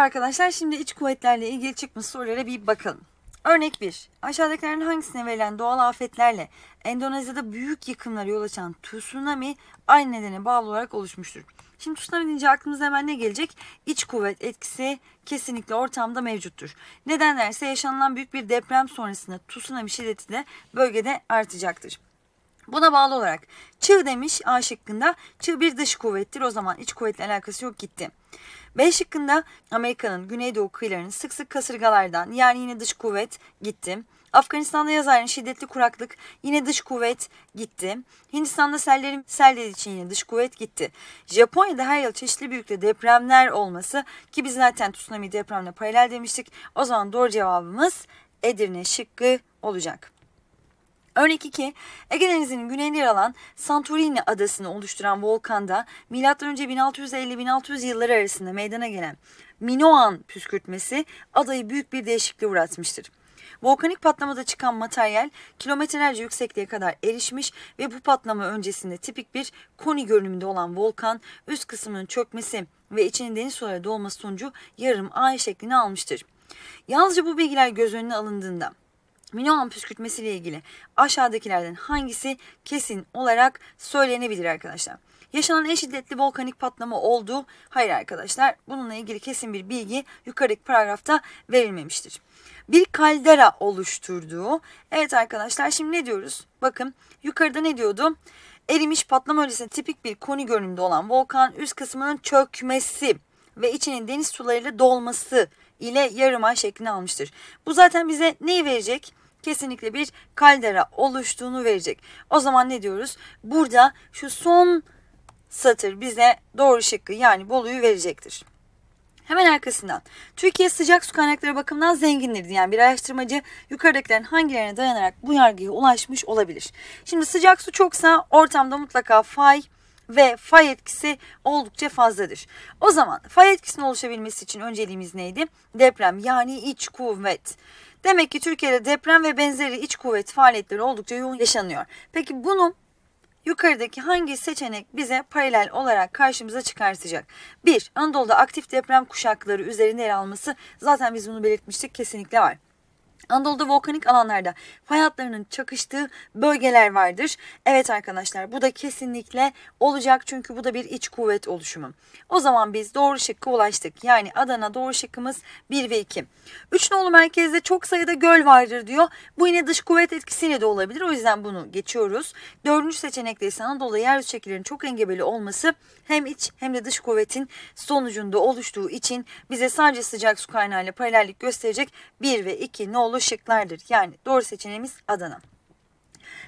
Merhaba arkadaşlar. Şimdi iç kuvvetlerle ilgili çıkmış sorulara bir bakalım. Örnek 1. Aşağıdakilerin hangisine verilen doğal afetlerle Endonezya'da büyük yıkımlara yol açan tsunami aynı nedene bağlı olarak oluşmuştur? Şimdi tsunami deyince aklımıza hemen ne gelecek? İç kuvvet etkisi kesinlikle ortamda mevcuttur. Neden derse yaşanılan büyük bir deprem sonrasında tsunami şiddeti de bölgede artacaktır. Buna bağlı olarak çığ demiş A şıkkında. Çığ bir dış kuvvettir o zaman iç kuvvetle alakası yok gitti. B şıkkında Amerika'nın güneydoğu kıyılarının sık sık kasırgalardan yani yine dış kuvvet gitti. Afganistan'da yaz ayının şiddetli kuraklık yine dış kuvvet gitti. Hindistan'da sellerin sel dediği için yine dış kuvvet gitti. Japonya'da her yıl çeşitli büyüklükte depremler olması ki biz zaten tsunami depremle paralel demiştik. O zaman doğru cevabımız Edirne şıkkı olacak. Örnek 2. Ege Denizi'nin güneyinde yer alan Santorini adasını oluşturan volkanda M.Ö. 1650-1600 yılları arasında meydana gelen Minoan püskürtmesi adayı büyük bir değişikliğe uğratmıştır. Volkanik patlamada çıkan materyal kilometrelerce yüksekliğe kadar erişmiş ve bu patlama öncesinde tipik bir koni görünümünde olan volkan üst kısmının çökmesi ve içinin deniz suları dolması sonucu yarım ay şeklini almıştır. Yalnızca bu bilgiler göz önüne alındığında Minoan püskürtmesi ile ilgili aşağıdakilerden hangisi kesin olarak söylenebilir arkadaşlar? Yaşanan en şiddetli volkanik patlama oldu. Hayır arkadaşlar bununla ilgili kesin bir bilgi yukarıdaki paragrafta verilmemiştir. Bir kaldera oluşturduğu. Evet arkadaşlar şimdi ne diyoruz? Bakın yukarıda ne diyordu? Erimiş patlama öncesinde tipik bir koni görünümde olan volkan üst kısmının çökmesi ve içinin deniz sularıyla dolması ile yarım ay şeklini almıştır. Bu zaten bize neyi verecek? kesinlikle bir kaldera oluştuğunu verecek. O zaman ne diyoruz? Burada şu son satır bize doğru şıkkı yani Bolu'yu verecektir. Hemen arkasından Türkiye sıcak su kaynakları bakımından zengindir diyen bir araştırmacı yukarıdakilerin hangilerine dayanarak bu yargıya ulaşmış olabilir. Şimdi sıcak su çoksa ortamda mutlaka fay ve fay etkisi oldukça fazladır. O zaman fay etkisinin oluşabilmesi için önceliğimiz neydi? Deprem yani iç kuvvet. Demek ki Türkiye'de deprem ve benzeri iç kuvvet faaliyetleri oldukça yoğun yaşanıyor. Peki bunu yukarıdaki hangi seçenek bize paralel olarak karşımıza çıkartacak? 1. Anadolu'da aktif deprem kuşakları üzerinde yer alması zaten biz bunu belirtmiştik kesinlikle var. Anadolu'da volkanik alanlarda fay hatlarının çakıştığı bölgeler vardır. Evet arkadaşlar bu da kesinlikle olacak çünkü bu da bir iç kuvvet oluşumu. O zaman biz doğru şıkkı ulaştık. Yani Adana doğru şıkkımız 1 ve 2. 3 nolu merkezde çok sayıda göl vardır diyor. Bu yine dış kuvvet etkisiyle de olabilir. O yüzden bunu geçiyoruz. Dördüncü seçenekte ise Anadolu yeryüzü şekillerinin çok engebeli olması hem iç hem de dış kuvvetin sonucunda oluştuğu için bize sadece sıcak su kaynağıyla paralellik gösterecek 1 ve 2 olur? doğru Yani doğru seçeneğimiz Adana.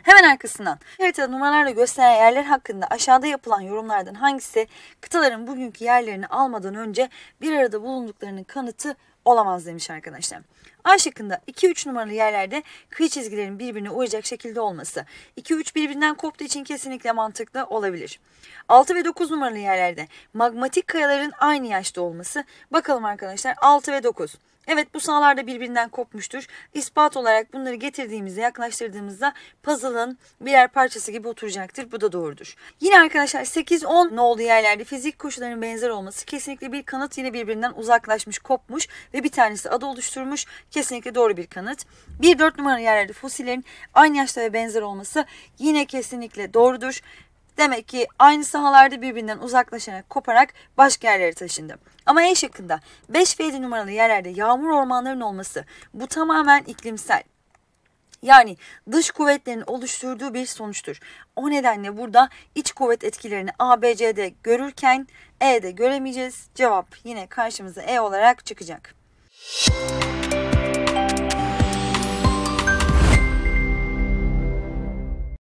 Hemen arkasından haritada numaralarla gösteren yerler hakkında aşağıda yapılan yorumlardan hangisi kıtaların bugünkü yerlerini almadan önce bir arada bulunduklarının kanıtı olamaz demiş arkadaşlar. A şıkkında 2-3 numaralı yerlerde kıyı çizgilerinin birbirine uyacak şekilde olması. 2-3 birbirinden koptuğu için kesinlikle mantıklı olabilir. 6 ve 9 numaralı yerlerde magmatik kayaların aynı yaşta olması. Bakalım arkadaşlar 6 ve 9. Evet bu sahalar da birbirinden kopmuştur. İspat olarak bunları getirdiğimizde yaklaştırdığımızda puzzle'ın birer parçası gibi oturacaktır. Bu da doğrudur. Yine arkadaşlar 8-10 nolu yerlerde fizik koşulların benzer olması kesinlikle bir kanıt yine birbirinden uzaklaşmış kopmuş ve bir tanesi adı oluşturmuş. Kesinlikle doğru bir kanıt. 1-4 numaralı yerlerde fosillerin aynı yaşta ve benzer olması yine kesinlikle doğrudur. Demek ki aynı sahalarda birbirinden uzaklaşarak koparak başka yerlere taşındı. Ama E şıkkında 5 ve 7 numaralı yerlerde yağmur ormanlarının olması bu tamamen iklimsel. Yani dış kuvvetlerin oluşturduğu bir sonuçtur. O nedenle burada iç kuvvet etkilerini A, B, C'de görürken E'de göremeyeceğiz. Cevap yine karşımıza E olarak çıkacak. Müzik